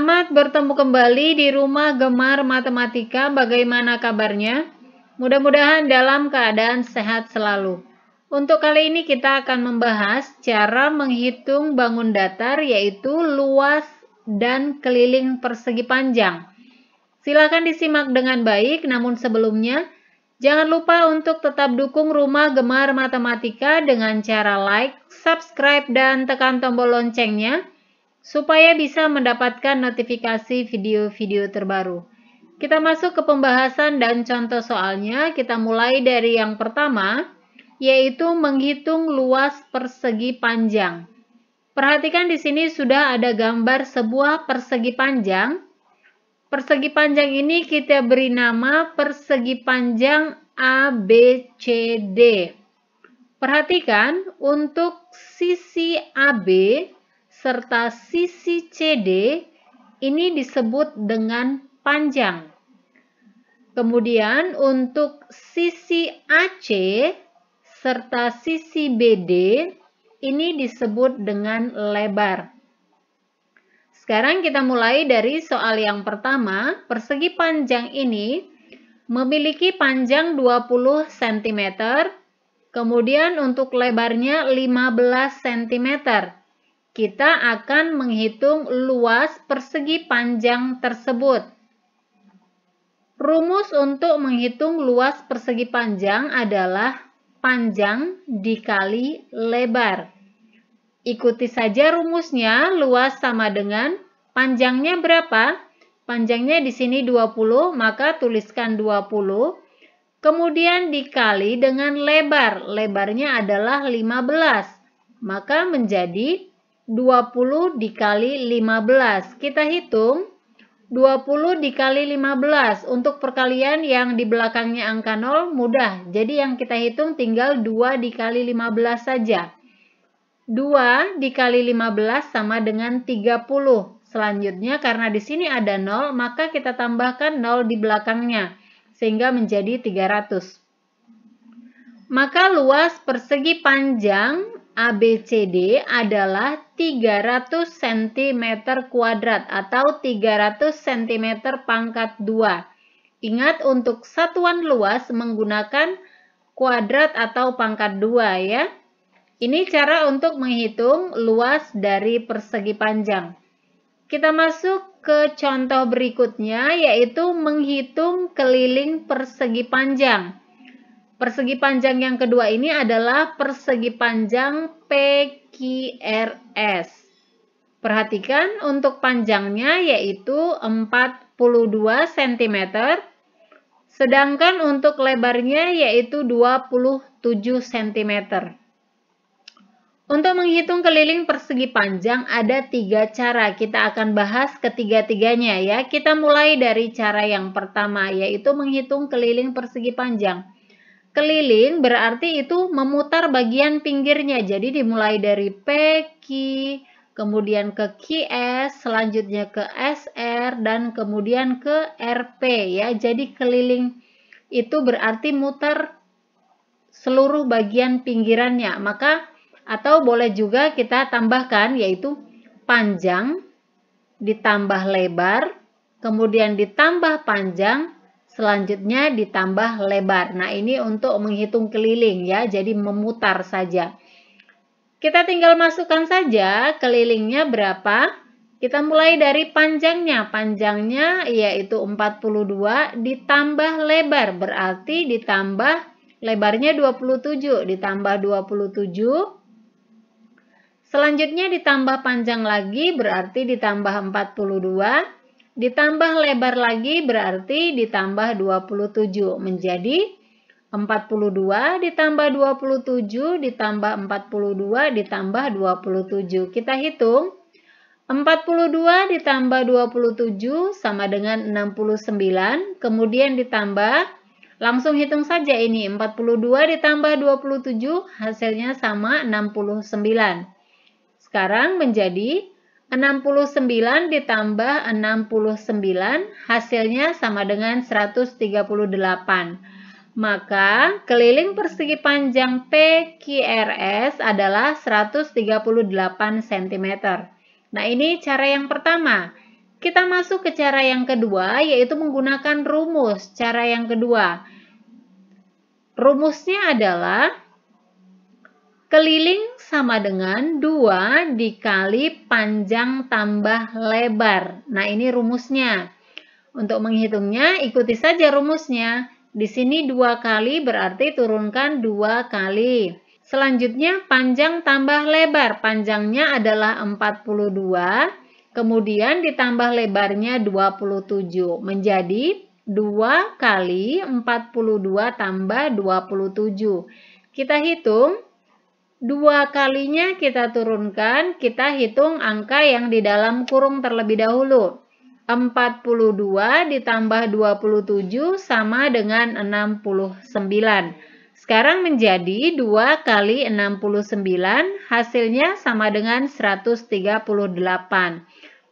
Selamat bertemu kembali di rumah gemar matematika. Bagaimana kabarnya? Mudah-mudahan dalam keadaan sehat selalu. Untuk kali ini kita akan membahas cara menghitung bangun datar yaitu luas dan keliling persegi panjang. Silakan disimak dengan baik namun sebelumnya jangan lupa untuk tetap dukung rumah gemar matematika dengan cara like, subscribe dan tekan tombol loncengnya supaya bisa mendapatkan notifikasi video-video terbaru. Kita masuk ke pembahasan dan contoh soalnya. Kita mulai dari yang pertama, yaitu menghitung luas persegi panjang. Perhatikan di sini sudah ada gambar sebuah persegi panjang. Persegi panjang ini kita beri nama persegi panjang ABCD. Perhatikan untuk sisi AB serta sisi CD ini disebut dengan panjang. Kemudian untuk sisi AC serta sisi BD ini disebut dengan lebar. Sekarang kita mulai dari soal yang pertama. Persegi panjang ini memiliki panjang 20 cm, kemudian untuk lebarnya 15 cm kita akan menghitung luas persegi panjang tersebut. Rumus untuk menghitung luas persegi panjang adalah panjang dikali lebar. Ikuti saja rumusnya, luas sama dengan panjangnya berapa? Panjangnya di sini 20, maka tuliskan 20. Kemudian dikali dengan lebar, lebarnya adalah 15, maka menjadi 20 dikali 15. Kita hitung 20 dikali 15. Untuk perkalian yang di belakangnya angka 0 mudah. Jadi yang kita hitung tinggal 2 dikali 15 saja. 2 dikali 15 sama dengan 30. Selanjutnya karena di sini ada 0 maka kita tambahkan 0 di belakangnya sehingga menjadi 300. Maka luas persegi panjang ABCD adalah 300 cm kuadrat atau 300 cm pangkat 2. Ingat untuk satuan luas menggunakan kuadrat atau pangkat 2 ya. Ini cara untuk menghitung luas dari persegi panjang. Kita masuk ke contoh berikutnya yaitu menghitung keliling persegi panjang. Persegi panjang yang kedua ini adalah persegi panjang PQRS. Perhatikan untuk panjangnya yaitu 42 cm, sedangkan untuk lebarnya yaitu 27 cm. Untuk menghitung keliling persegi panjang ada tiga cara. Kita akan bahas ketiga-tiganya ya. Kita mulai dari cara yang pertama yaitu menghitung keliling persegi panjang. Keliling berarti itu memutar bagian pinggirnya. Jadi dimulai dari PQ, kemudian ke QS, selanjutnya ke SR, dan kemudian ke RP ya. Jadi keliling itu berarti mutar seluruh bagian pinggirannya. Maka atau boleh juga kita tambahkan yaitu panjang ditambah lebar, kemudian ditambah panjang Selanjutnya ditambah lebar. Nah, ini untuk menghitung keliling ya, jadi memutar saja. Kita tinggal masukkan saja kelilingnya berapa. Kita mulai dari panjangnya. Panjangnya yaitu 42 ditambah lebar. Berarti ditambah lebarnya 27. Ditambah 27. Selanjutnya ditambah panjang lagi berarti ditambah 42. Ditambah lebar lagi berarti ditambah 27 menjadi 42 ditambah 27 ditambah 42 ditambah 27. Kita hitung. 42 ditambah 27 sama dengan 69, kemudian ditambah, langsung hitung saja ini, 42 ditambah 27 hasilnya sama 69. Sekarang menjadi 69 ditambah 69 hasilnya sama dengan 138. Maka keliling persegi panjang PQRS adalah 138 cm. Nah ini cara yang pertama. Kita masuk ke cara yang kedua yaitu menggunakan rumus. Cara yang kedua. Rumusnya adalah Keliling sama dengan 2 dikali panjang tambah lebar. Nah, ini rumusnya. Untuk menghitungnya, ikuti saja rumusnya. Di sini 2 kali berarti turunkan 2 kali. Selanjutnya, panjang tambah lebar. Panjangnya adalah 42, kemudian ditambah lebarnya 27, menjadi 2 kali 42 tambah 27. Kita hitung Dua kalinya kita turunkan, kita hitung angka yang di dalam kurung terlebih dahulu. 42 ditambah 27 sama dengan 69. Sekarang menjadi 2 kali 69, hasilnya sama dengan 138.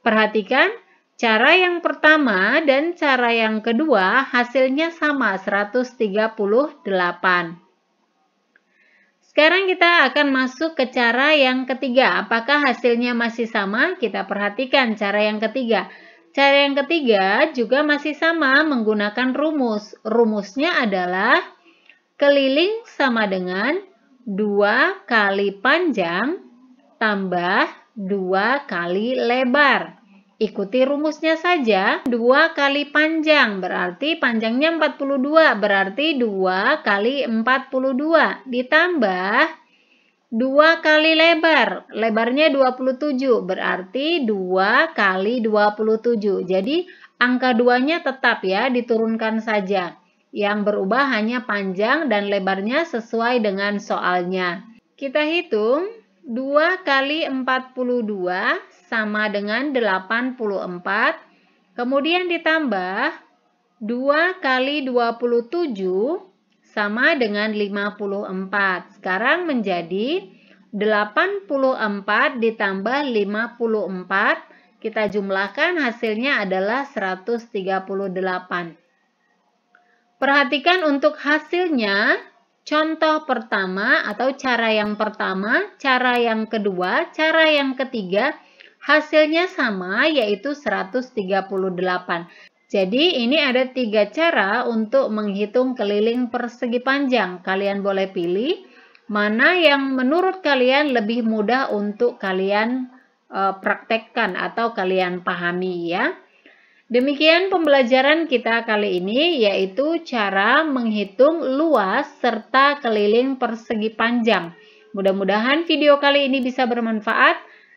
Perhatikan, cara yang pertama dan cara yang kedua hasilnya sama 138. Sekarang kita akan masuk ke cara yang ketiga. Apakah hasilnya masih sama? Kita perhatikan cara yang ketiga. Cara yang ketiga juga masih sama menggunakan rumus. Rumusnya adalah keliling sama dengan 2 kali panjang tambah 2 kali lebar. Ikuti rumusnya saja, 2 kali panjang berarti panjangnya 42, berarti 2 kali 42 ditambah 2 kali lebar, lebarnya 27, berarti 2 kali 27. Jadi angka 2-nya tetap ya, diturunkan saja. Yang berubah hanya panjang dan lebarnya sesuai dengan soalnya. Kita hitung 2 kali 42 sama dengan 84. Kemudian ditambah 2 kali 27 sama dengan 54. Sekarang menjadi 84 ditambah 54. Kita jumlahkan hasilnya adalah 138. Perhatikan untuk hasilnya, contoh pertama atau cara yang pertama, cara yang kedua, cara yang ketiga, Hasilnya sama yaitu 138. Jadi ini ada tiga cara untuk menghitung keliling persegi panjang. Kalian boleh pilih mana yang menurut kalian lebih mudah untuk kalian eh, praktekkan atau kalian pahami ya. Demikian pembelajaran kita kali ini yaitu cara menghitung luas serta keliling persegi panjang. Mudah-mudahan video kali ini bisa bermanfaat.